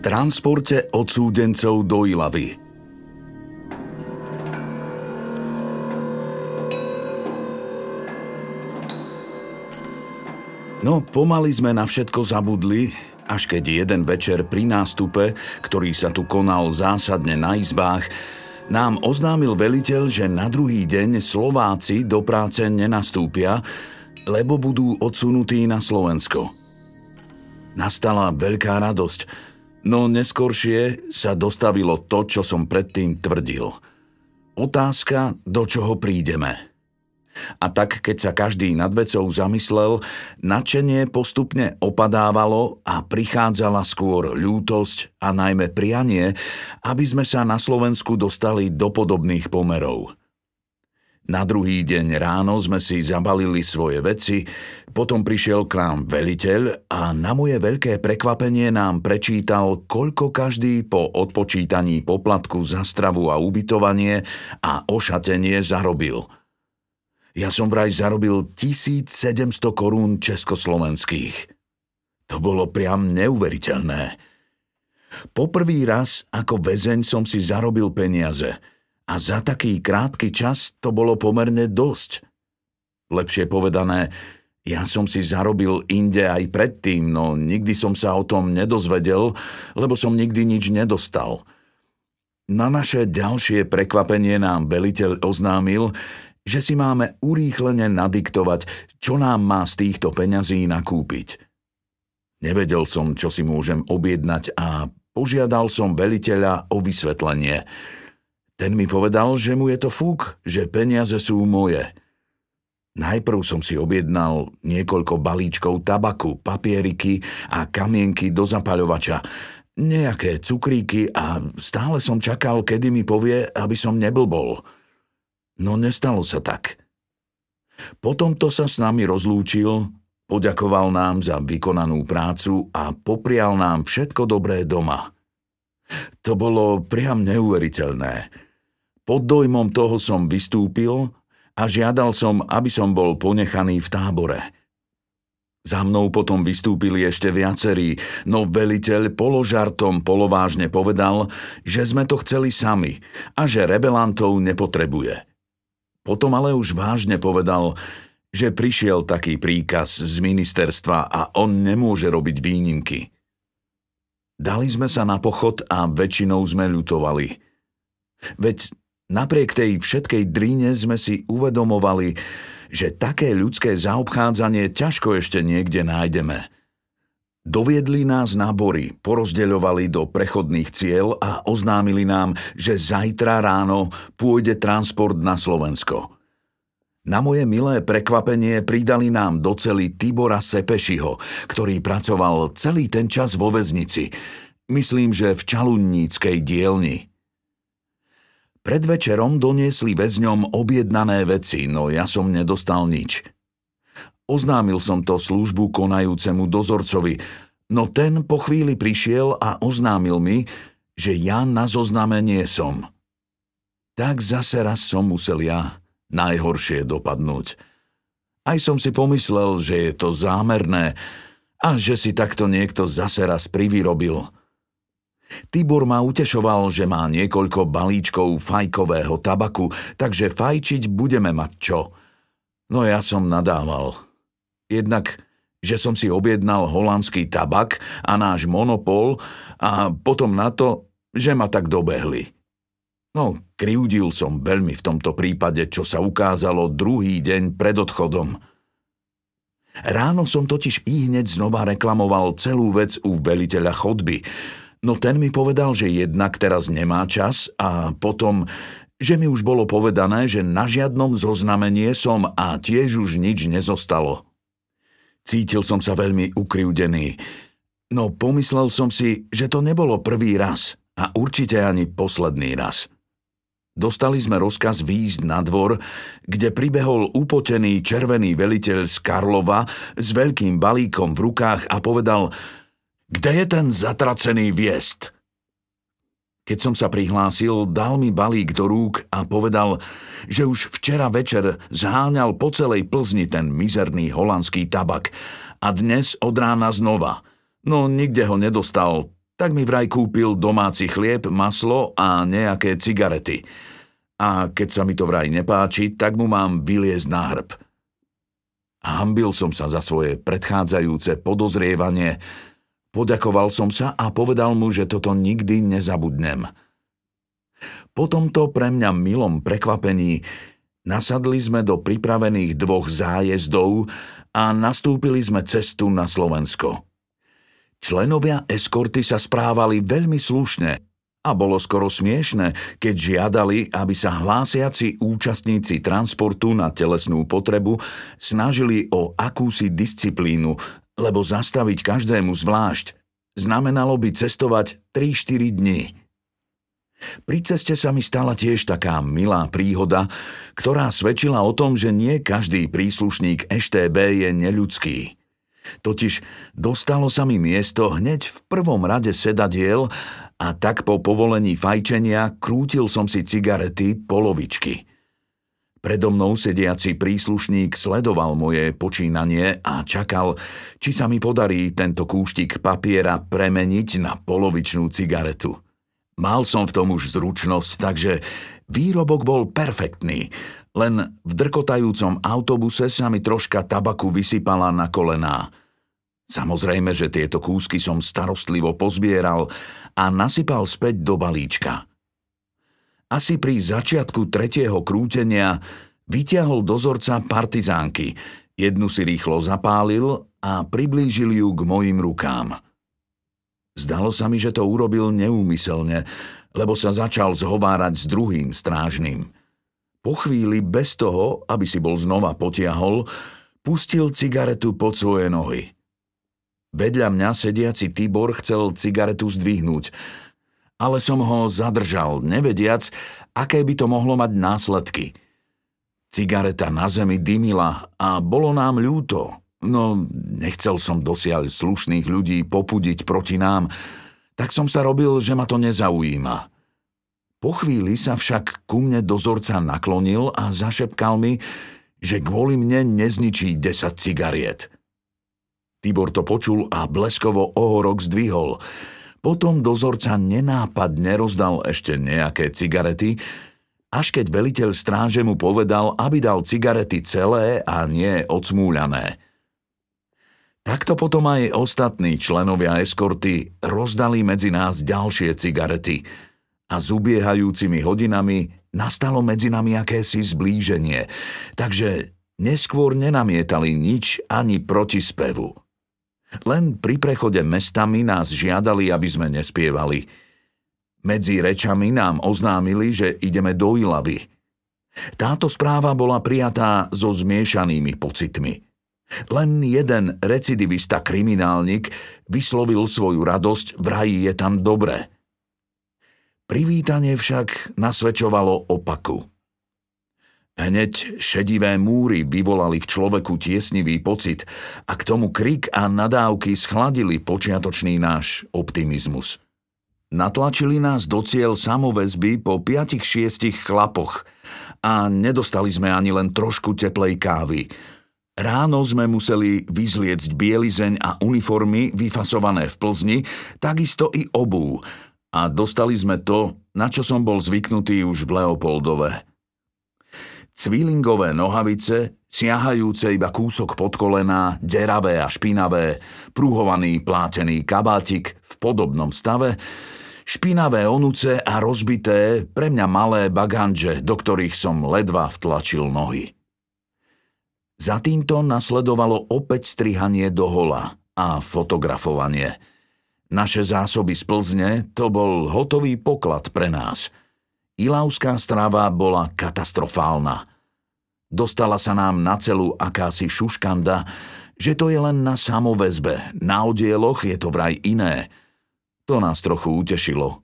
transporte odsúdencov do Ilavy. No, pomaly sme na všetko zabudli, až keď jeden večer pri nástupe, ktorý sa tu konal zásadne na izbách, nám oznámil veliteľ, že na druhý deň Slováci do práce nenastúpia, lebo budú odsunutí na Slovensko. Nastala veľká radosť – No neskoršie sa dostavilo to, čo som predtým tvrdil. Otázka, do čoho prídeme. A tak, keď sa každý nad vecou zamyslel, načenie postupne opadávalo a prichádzala skôr ľútosť a najmä prianie, aby sme sa na Slovensku dostali do podobných pomerov – na druhý deň ráno sme si zabalili svoje veci, potom prišiel k nám veliteľ a na moje veľké prekvapenie nám prečítal, koľko každý po odpočítaní poplatku za stravu a ubytovanie a ošatenie zarobil. Ja som vraj zarobil 1700 korún československých. To bolo priam neuveriteľné. Poprvý raz ako väzeň som si zarobil peniaze – a za taký krátky čas to bolo pomerne dosť. Lepšie povedané, ja som si zarobil inde aj predtým, no nikdy som sa o tom nedozvedel, lebo som nikdy nič nedostal. Na naše ďalšie prekvapenie nám veliteľ oznámil, že si máme urýchlene nadiktovať, čo nám má z týchto peňazí nakúpiť. Nevedel som, čo si môžem objednať a požiadal som veliteľa o vysvetlenie – ten mi povedal, že mu je to fúk, že peniaze sú moje. Najprv som si objednal niekoľko balíčkov tabaku, papieriky a kamienky do zapaľovača, nejaké cukríky a stále som čakal, kedy mi povie, aby som neblbol. No nestalo sa tak. Potom to sa s nami rozlúčil, poďakoval nám za vykonanú prácu a poprial nám všetko dobré doma. To bolo priam neuveriteľné. Pod dojmom toho som vystúpil a žiadal som, aby som bol ponechaný v tábore. Za mnou potom vystúpili ešte viacerí, no veliteľ položartom polovážne povedal, že sme to chceli sami a že rebelantov nepotrebuje. Potom ale už vážne povedal, že prišiel taký príkaz z ministerstva a on nemôže robiť výnimky. Dali sme sa na pochod a väčšinou sme ľutovali. Veď Napriek tej všetkej dríne sme si uvedomovali, že také ľudské zaobchádzanie ťažko ešte niekde nájdeme. Doviedli nás nábory, porozdeľovali do prechodných cieľ a oznámili nám, že zajtra ráno pôjde transport na Slovensko. Na moje milé prekvapenie pridali nám do cely Tibora Sepešiho, ktorý pracoval celý ten čas vo väznici. Myslím, že v Čalunníckej dielni. Pred večerom doniesli väzňom objednané veci, no ja som nedostal nič. Oznámil som to službu konajúcemu dozorcovi, no ten po chvíli prišiel a oznámil mi, že ja na zozname nie som. Tak zase raz som musel ja najhoršie dopadnúť. Aj som si pomyslel, že je to zámerné a že si takto niekto zase raz privyrobil – Tibor ma utešoval, že má niekoľko balíčkov fajkového tabaku, takže fajčiť budeme mať čo. No ja som nadával. Jednak že som si objednal holandský tabak a náš monopol a potom na to, že ma tak dobehli. No, kriudil som veľmi v tomto prípade, čo sa ukázalo druhý deň pred odchodom. Ráno som totiž i hneď znova reklamoval celú vec u veliteľa chodby, No ten mi povedal, že jednak teraz nemá čas a potom, že mi už bolo povedané, že na žiadnom zoznamenie som a tiež už nič nezostalo. Cítil som sa veľmi ukriudený, No pomyslel som si, že to nebolo prvý raz a určite ani posledný raz. Dostali sme rozkaz výjsť na dvor, kde pribehol upotený červený veliteľ z Karlova s veľkým balíkom v rukách a povedal – kde je ten zatracený viest? Keď som sa prihlásil, dal mi balík do rúk a povedal, že už včera večer zháňal po celej Plzni ten mizerný holandský tabak a dnes od rána znova. No nikde ho nedostal, tak mi vraj kúpil domáci chlieb, maslo a nejaké cigarety. A keď sa mi to vraj nepáči, tak mu mám vyliezť na hrb. Hambil som sa za svoje predchádzajúce podozrievanie, Poďakoval som sa a povedal mu, že toto nikdy nezabudnem. Po tomto pre mňa milom prekvapení nasadli sme do pripravených dvoch zájezdov a nastúpili sme cestu na Slovensko. Členovia eskorty sa správali veľmi slušne a bolo skoro smiešne, keď žiadali, aby sa hlásiaci účastníci transportu na telesnú potrebu snažili o akúsi disciplínu lebo zastaviť každému zvlášť znamenalo by cestovať 3-4 dní. Pri ceste sa mi stala tiež taká milá príhoda, ktorá svedčila o tom, že nie každý príslušník EŠTB je neľudský. Totiž dostalo sa mi miesto hneď v prvom rade sedadiel a tak po povolení fajčenia krútil som si cigarety polovičky – Predo mnou sediaci príslušník sledoval moje počínanie a čakal, či sa mi podarí tento kúštik papiera premeniť na polovičnú cigaretu. Mal som v tom už zručnosť, takže výrobok bol perfektný. Len v drkotajúcom autobuse sa mi troška tabaku vysypala na kolená. Samozrejme, že tieto kúsky som starostlivo pozbieral a nasypal späť do balíčka – asi pri začiatku tretieho krútenia vyťahol dozorca partizánky, jednu si rýchlo zapálil a priblížil ju k mojim rukám. Zdalo sa mi, že to urobil neúmyselne, lebo sa začal zhovárať s druhým strážnym. Po chvíli, bez toho, aby si bol znova potiahol, pustil cigaretu pod svoje nohy. Vedľa mňa sediaci Tibor chcel cigaretu zdvihnúť, ale som ho zadržal, nevediac, aké by to mohlo mať následky. Cigareta na zemi dymila a bolo nám ľúto, no nechcel som dosiaľ slušných ľudí popudiť proti nám, tak som sa robil, že ma to nezaujíma. Po chvíli sa však ku mne dozorca naklonil a zašepkal mi, že kvôli mne nezničí 10 cigariet. Tibor to počul a bleskovo ohorok zdvihol – potom dozorca nenápadne rozdal ešte nejaké cigarety, až keď veliteľ stráže mu povedal, aby dal cigarety celé a nie odsmúľané. Takto potom aj ostatní členovia eskorty rozdali medzi nás ďalšie cigarety a s ubiehajúcimi hodinami nastalo medzi nami akési zblíženie, takže neskôr nenamietali nič ani proti spevu. Len pri prechode mestami nás žiadali, aby sme nespievali. Medzi rečami nám oznámili, že ideme do Ilavy. Táto správa bola prijatá so zmiešanými pocitmi. Len jeden recidivista kriminálnik vyslovil svoju radosť, v raji je tam dobre. Privítanie však nasvedčovalo opaku. Hneď šedivé múry vyvolali v človeku tiesnivý pocit a k tomu krik a nadávky schladili počiatočný náš optimizmus. Natlačili nás do cieľ samovezby po 5-6 chlapoch a nedostali sme ani len trošku teplej kávy. Ráno sme museli vyzliecť bielizeň a uniformy vyfasované v Plzni, takisto i obú. A dostali sme to, na čo som bol zvyknutý už v Leopoldove – Cvílingové nohavice, siahajúce iba kúsok pod kolená, deravé a špinavé, prúhovaný plátený kabátik v podobnom stave, špinavé onuce a rozbité, pre mňa malé baganže, do ktorých som ledva vtlačil nohy. Za týmto nasledovalo opäť strihanie do hola a fotografovanie. Naše zásoby z Plzne to bol hotový poklad pre nás. Ilavská strava bola katastrofálna. Dostala sa nám na celú akási šuškanda, že to je len na samovezbe, na odieloch je to vraj iné. To nás trochu utešilo.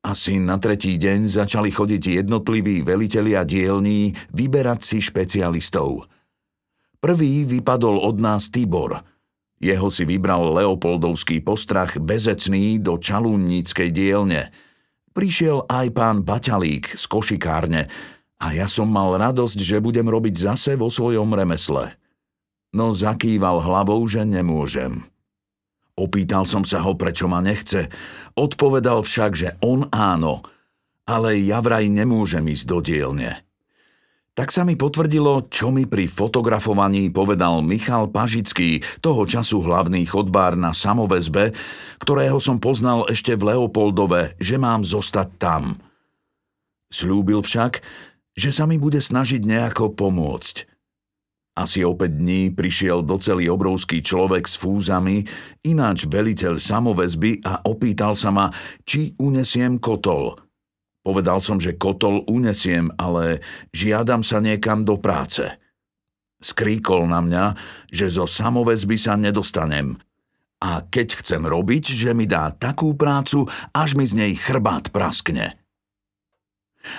Asi na tretí deň začali chodiť jednotliví velitelia dielní vyberať si špecialistov. Prvý vypadol od nás Tibor. Jeho si vybral Leopoldovský postrach bezecný do čalunníckej dielne. Prišiel aj pán Baťalík z košikárne, a ja som mal radosť, že budem robiť zase vo svojom remesle. No zakýval hlavou, že nemôžem. Opýtal som sa ho, prečo ma nechce. Odpovedal však, že on áno, ale ja vraj nemôžem ísť do dielne. Tak sa mi potvrdilo, čo mi pri fotografovaní povedal Michal Pažický, toho času hlavný chodbár na samovezbe, ktorého som poznal ešte v Leopoldove, že mám zostať tam. Sľúbil však, že sa mi bude snažiť nejako pomôcť. Asi o 5 dní prišiel celý obrovský človek s fúzami, ináč veliteľ samovezby a opýtal sa ma, či unesiem kotol. Povedal som, že kotol unesiem, ale žiadam sa niekam do práce. Skríkol na mňa, že zo samovezby sa nedostanem. A keď chcem robiť, že mi dá takú prácu, až mi z nej chrbát praskne.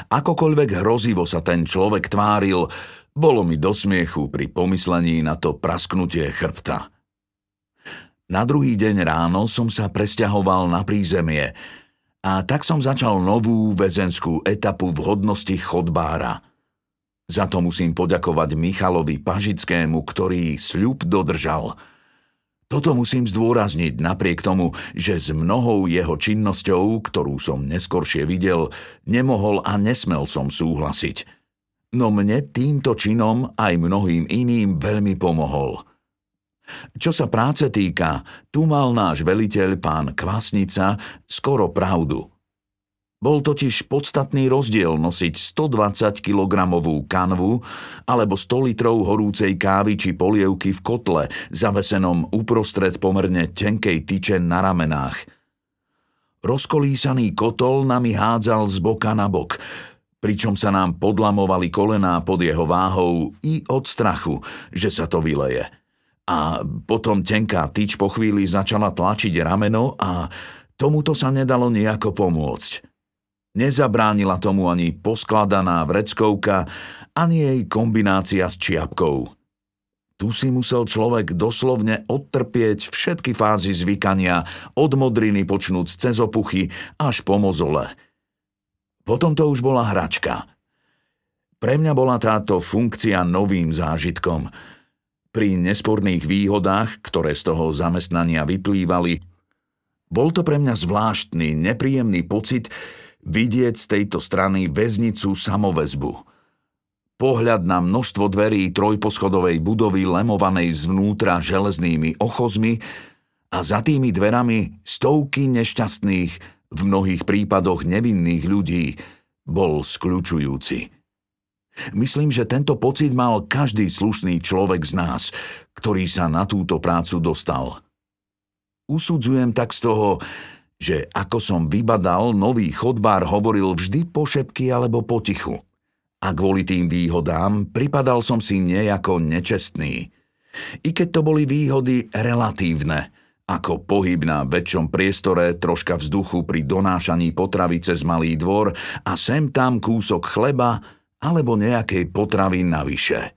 Akokoľvek hrozivo sa ten človek tváril, bolo mi do smiechu pri pomyslení na to prasknutie chrbta. Na druhý deň ráno som sa presťahoval na prízemie a tak som začal novú väzenskú etapu v hodnosti chodbára. Za to musím poďakovať Michalovi Pažickému, ktorý sľub dodržal – toto musím zdôrazniť napriek tomu, že s mnohou jeho činnosťou, ktorú som neskoršie videl, nemohol a nesmel som súhlasiť. No mne týmto činom aj mnohým iným veľmi pomohol. Čo sa práce týka, tu mal náš veliteľ pán Kvasnica skoro pravdu – bol totiž podstatný rozdiel nosiť 120 kilogramovú kanvu alebo 100 litrov horúcej kávy či polievky v kotle, zavesenom uprostred pomerne tenkej tyče na ramenách. Rozkolísaný kotol nami hádzal z boka na bok, pričom sa nám podlamovali kolená pod jeho váhou i od strachu, že sa to vyleje. A potom tenká tyč po chvíli začala tlačiť rameno a tomuto sa nedalo nejako pomôcť. Nezabránila tomu ani poskladaná vreckovka, ani jej kombinácia s čiapkou. Tu si musel človek doslovne odtrpieť všetky fázy zvykania, od modriny počnúc cez opuchy až po mozole. Potom to už bola hračka. Pre mňa bola táto funkcia novým zážitkom. Pri nesporných výhodách, ktoré z toho zamestnania vyplývali, bol to pre mňa zvláštny, nepríjemný pocit, Vidieť z tejto strany väznicu samovezbu. Pohľad na množstvo dverí trojposchodovej budovy lemovanej zvnútra železnými ochozmi a za tými dverami stovky nešťastných, v mnohých prípadoch nevinných ľudí, bol skľučujúci. Myslím, že tento pocit mal každý slušný človek z nás, ktorý sa na túto prácu dostal. Usudzujem tak z toho, že ako som vybadal, nový chodbár hovoril vždy pošepky alebo potichu. A kvôli tým výhodám pripadal som si nejako nečestný. I keď to boli výhody relatívne, ako pohyb na väčšom priestore, troška vzduchu pri donášaní potravy cez malý dvor a sem tam kúsok chleba alebo nejakej potravy navyše.